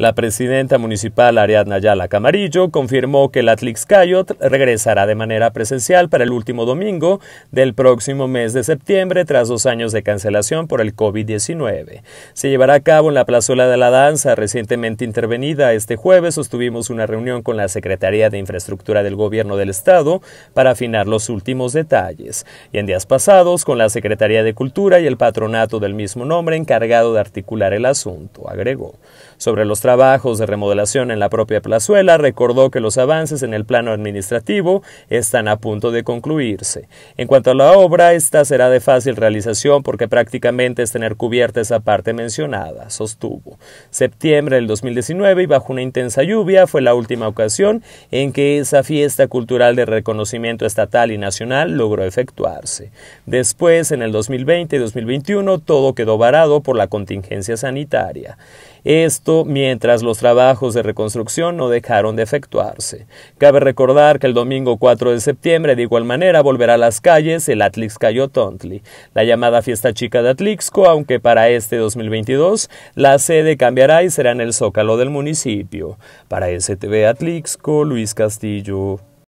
La presidenta municipal Ariadna Ayala Camarillo confirmó que el Cayot regresará de manera presencial para el último domingo del próximo mes de septiembre tras dos años de cancelación por el COVID-19. Se llevará a cabo en la Plazuela de la Danza, recientemente intervenida. Este jueves sostuvimos una reunión con la Secretaría de Infraestructura del Gobierno del Estado para afinar los últimos detalles. Y en días pasados con la Secretaría de Cultura y el patronato del mismo nombre encargado de articular el asunto, agregó. Sobre los trabajos de remodelación en la propia plazuela, recordó que los avances en el plano administrativo están a punto de concluirse. En cuanto a la obra, esta será de fácil realización porque prácticamente es tener cubierta esa parte mencionada, sostuvo. Septiembre del 2019 y bajo una intensa lluvia fue la última ocasión en que esa fiesta cultural de reconocimiento estatal y nacional logró efectuarse. Después, en el 2020 y 2021, todo quedó varado por la contingencia sanitaria. Esto mientras los trabajos de reconstrucción no dejaron de efectuarse. Cabe recordar que el domingo 4 de septiembre, de igual manera, volverá a las calles el Atlixcayo Tontli, la llamada fiesta chica de Atlixco, aunque para este 2022 la sede cambiará y será en el zócalo del municipio. Para STV Atlixco, Luis Castillo.